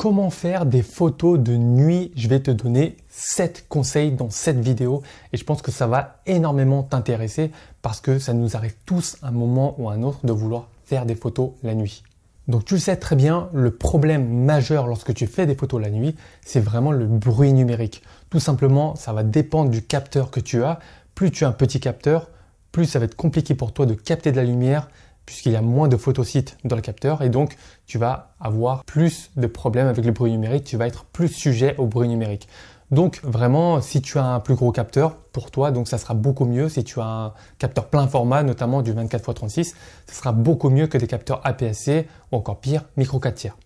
Comment faire des photos de nuit Je vais te donner 7 conseils dans cette vidéo et je pense que ça va énormément t'intéresser parce que ça nous arrive tous à un moment ou un autre de vouloir faire des photos la nuit. Donc tu le sais très bien, le problème majeur lorsque tu fais des photos la nuit, c'est vraiment le bruit numérique. Tout simplement, ça va dépendre du capteur que tu as. Plus tu as un petit capteur, plus ça va être compliqué pour toi de capter de la lumière, puisqu'il y a moins de photosites dans le capteur et donc tu vas avoir plus de problèmes avec le bruit numérique, tu vas être plus sujet au bruit numérique. Donc vraiment, si tu as un plus gros capteur, pour toi, donc ça sera beaucoup mieux. Si tu as un capteur plein format, notamment du 24x36, ça sera beaucoup mieux que des capteurs APS-C ou encore pire, micro 4 tiers.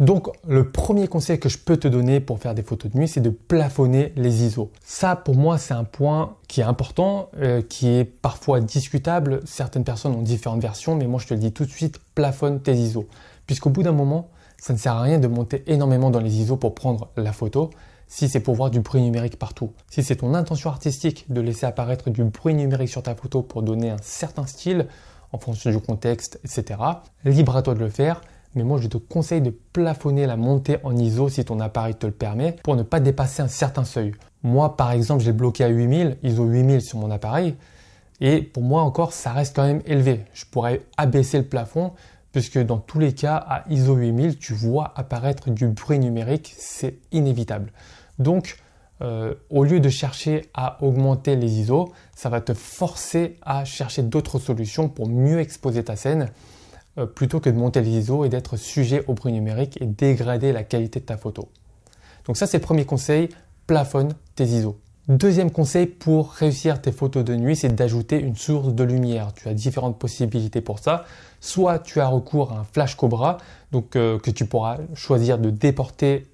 Donc le premier conseil que je peux te donner pour faire des photos de nuit, c'est de plafonner les ISO. Ça pour moi c'est un point qui est important, euh, qui est parfois discutable. Certaines personnes ont différentes versions, mais moi je te le dis tout de suite, plafonne tes ISO. Puisqu'au bout d'un moment, ça ne sert à rien de monter énormément dans les ISO pour prendre la photo si c'est pour voir du bruit numérique partout. Si c'est ton intention artistique de laisser apparaître du bruit numérique sur ta photo pour donner un certain style, en fonction du contexte, etc., libre à toi de le faire mais moi je te conseille de plafonner la montée en ISO si ton appareil te le permet pour ne pas dépasser un certain seuil. Moi par exemple j'ai bloqué à 8000, ISO 8000 sur mon appareil et pour moi encore ça reste quand même élevé. Je pourrais abaisser le plafond puisque dans tous les cas à ISO 8000 tu vois apparaître du bruit numérique, c'est inévitable. Donc euh, au lieu de chercher à augmenter les ISO, ça va te forcer à chercher d'autres solutions pour mieux exposer ta scène euh, plutôt que de monter les ISO et d'être sujet au bruit numérique et dégrader la qualité de ta photo. Donc ça c'est le premier conseil, plafonne tes ISO. Deuxième conseil pour réussir tes photos de nuit, c'est d'ajouter une source de lumière. Tu as différentes possibilités pour ça. Soit tu as recours à un flash cobra, donc euh, que tu pourras choisir de déporter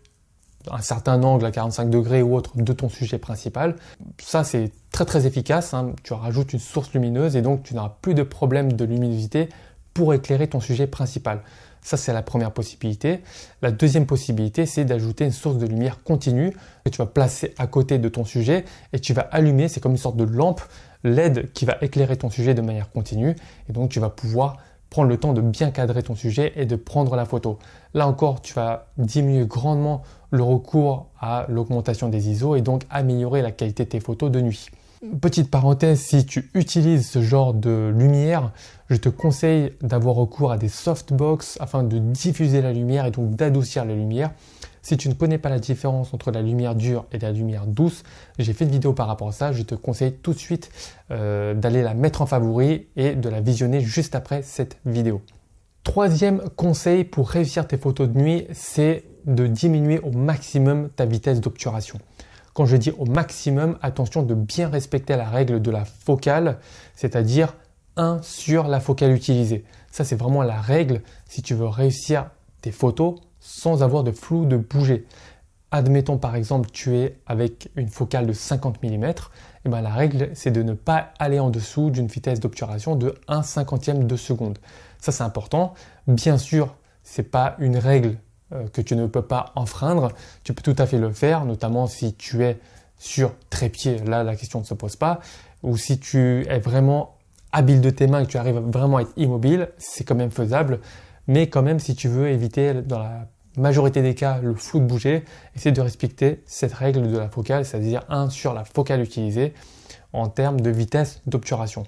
un certain angle à 45 degrés ou autre de ton sujet principal. Ça, c'est très très efficace. Hein. Tu rajoutes une source lumineuse et donc tu n'auras plus de problème de luminosité pour éclairer ton sujet principal. Ça, c'est la première possibilité. La deuxième possibilité, c'est d'ajouter une source de lumière continue que tu vas placer à côté de ton sujet et tu vas allumer, c'est comme une sorte de lampe LED qui va éclairer ton sujet de manière continue et donc tu vas pouvoir prendre le temps de bien cadrer ton sujet et de prendre la photo. Là encore, tu vas diminuer grandement le recours à l'augmentation des ISO et donc améliorer la qualité de tes photos de nuit. Petite parenthèse, si tu utilises ce genre de lumière, je te conseille d'avoir recours à des softbox afin de diffuser la lumière et donc d'adoucir la lumière. Si tu ne connais pas la différence entre la lumière dure et la lumière douce, j'ai fait une vidéo par rapport à ça, je te conseille tout de suite euh, d'aller la mettre en favori et de la visionner juste après cette vidéo. Troisième conseil pour réussir tes photos de nuit, c'est de diminuer au maximum ta vitesse d'obturation. Quand je dis au maximum, attention de bien respecter la règle de la focale, c'est-à-dire 1 sur la focale utilisée. Ça, c'est vraiment la règle si tu veux réussir tes photos sans avoir de flou de bouger. Admettons par exemple tu es avec une focale de 50 mm, et bien la règle c'est de ne pas aller en dessous d'une vitesse d'obturation de 1 cinquantième de seconde. Ça c'est important. Bien sûr, ce n'est pas une règle euh, que tu ne peux pas enfreindre, tu peux tout à fait le faire, notamment si tu es sur trépied, là la question ne se pose pas, ou si tu es vraiment habile de tes mains et que tu arrives vraiment à être immobile, c'est quand même faisable, mais quand même si tu veux éviter dans la majorité des cas le flou de bouger, essaie de respecter cette règle de la focale, c'est-à-dire 1 sur la focale utilisée en termes de vitesse d'obturation.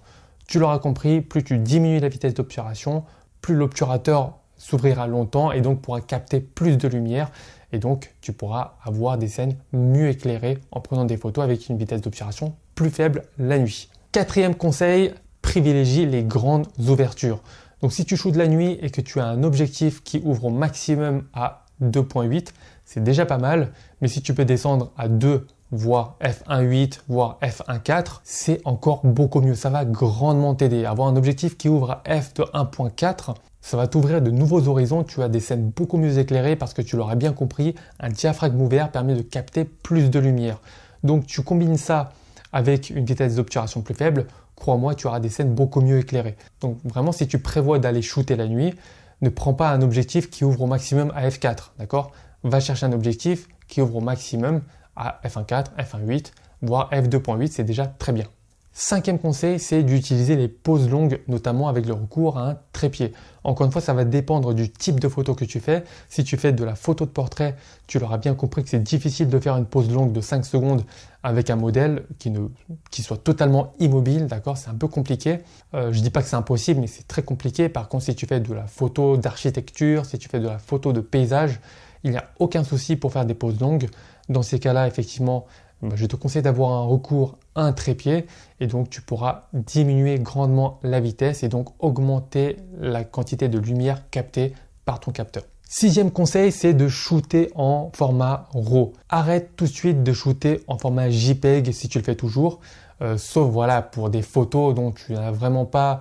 Tu l'auras compris, plus tu diminues la vitesse d'obturation, plus l'obturateur s'ouvrira longtemps et donc pourra capter plus de lumière et donc tu pourras avoir des scènes mieux éclairées en prenant des photos avec une vitesse d'obturation plus faible la nuit. Quatrième conseil, privilégie les grandes ouvertures. Donc si tu shoots la nuit et que tu as un objectif qui ouvre au maximum à 2.8, c'est déjà pas mal, mais si tu peux descendre à 2 voire f1.8, voire f1.4, c'est encore beaucoup mieux. Ça va grandement t'aider. Avoir un objectif qui ouvre à f de 1.4, ça va t'ouvrir de nouveaux horizons, tu as des scènes beaucoup mieux éclairées parce que tu l'auras bien compris, un diaphragme ouvert permet de capter plus de lumière. Donc tu combines ça avec une vitesse d'obturation plus faible, crois-moi, tu auras des scènes beaucoup mieux éclairées. Donc vraiment, si tu prévois d'aller shooter la nuit, ne prends pas un objectif qui ouvre au maximum à f4, d'accord Va chercher un objectif qui ouvre au maximum à f1.4, f1.8, voire f2.8, c'est déjà très bien. Cinquième conseil, c'est d'utiliser les poses longues, notamment avec le recours à un trépied. Encore une fois, ça va dépendre du type de photo que tu fais. Si tu fais de la photo de portrait, tu l'auras bien compris que c'est difficile de faire une pose longue de 5 secondes avec un modèle qui, soit totalement immobile, d'accord C'est un peu compliqué. Je euh, je dis pas que c'est impossible, mais c'est très compliqué. Par contre, si tu fais de la photo d'architecture, si tu fais de la photo de paysage, il n'y a aucun souci pour faire des poses longues. Dans ces cas-là, effectivement, je te conseille d'avoir un recours à un trépied et donc tu pourras diminuer grandement la vitesse et donc augmenter la quantité de lumière captée par ton capteur. Sixième conseil, c'est de shooter en format RAW. Arrête tout de suite de shooter en format JPEG si tu le fais toujours, euh, sauf voilà pour des photos dont tu n'as vraiment pas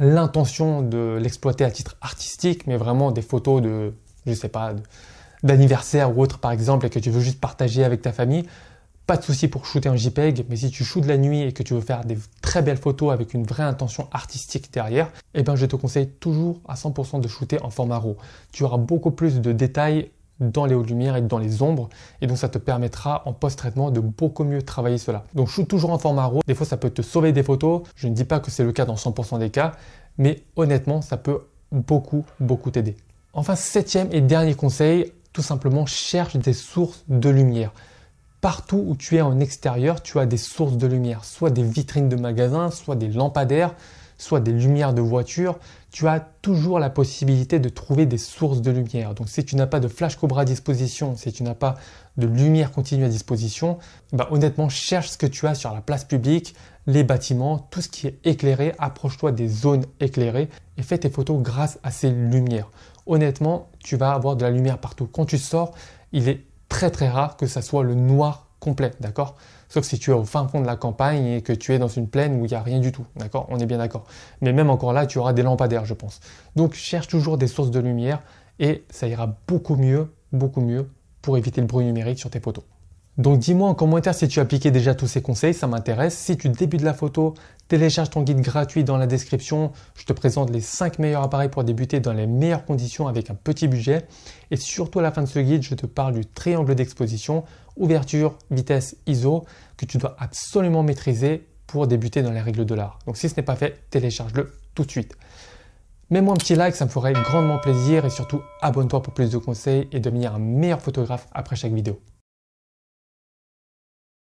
l'intention de l'exploiter à titre artistique, mais vraiment des photos de, je sais pas, d'anniversaire ou autre par exemple, et que tu veux juste partager avec ta famille pas de souci pour shooter en JPEG, mais si tu de la nuit et que tu veux faire des très belles photos avec une vraie intention artistique derrière, eh ben je te conseille toujours à 100% de shooter en format RAW. Tu auras beaucoup plus de détails dans les hautes lumières et dans les ombres. Et donc ça te permettra en post-traitement de beaucoup mieux travailler cela. Donc shoot toujours en format RAW. Des fois ça peut te sauver des photos. Je ne dis pas que c'est le cas dans 100% des cas, mais honnêtement ça peut beaucoup beaucoup t'aider. Enfin septième et dernier conseil, tout simplement cherche des sources de lumière. Partout où tu es en extérieur, tu as des sources de lumière, soit des vitrines de magasins, soit des lampadaires, soit des lumières de voiture, tu as toujours la possibilité de trouver des sources de lumière. Donc si tu n'as pas de flash cobra à disposition, si tu n'as pas de lumière continue à disposition, bah, honnêtement cherche ce que tu as sur la place publique, les bâtiments, tout ce qui est éclairé, approche-toi des zones éclairées et fais tes photos grâce à ces lumières. Honnêtement, tu vas avoir de la lumière partout. Quand tu sors, il est très très rare que ça soit le noir complet, d'accord Sauf si tu es au fin fond de la campagne et que tu es dans une plaine où il n'y a rien du tout, d'accord On est bien d'accord. Mais même encore là, tu auras des lampadaires, je pense. Donc cherche toujours des sources de lumière et ça ira beaucoup mieux, beaucoup mieux pour éviter le bruit numérique sur tes poteaux. Donc dis-moi en commentaire si tu as appliqué déjà tous ces conseils, ça m'intéresse. Si tu débutes la photo, télécharge ton guide gratuit dans la description. Je te présente les 5 meilleurs appareils pour débuter dans les meilleures conditions avec un petit budget. Et surtout à la fin de ce guide, je te parle du triangle d'exposition, ouverture, vitesse, ISO, que tu dois absolument maîtriser pour débuter dans les règles de l'art. Donc si ce n'est pas fait, télécharge-le tout de suite. Mets-moi un petit like, ça me ferait grandement plaisir et surtout abonne-toi pour plus de conseils et devenir un meilleur photographe après chaque vidéo.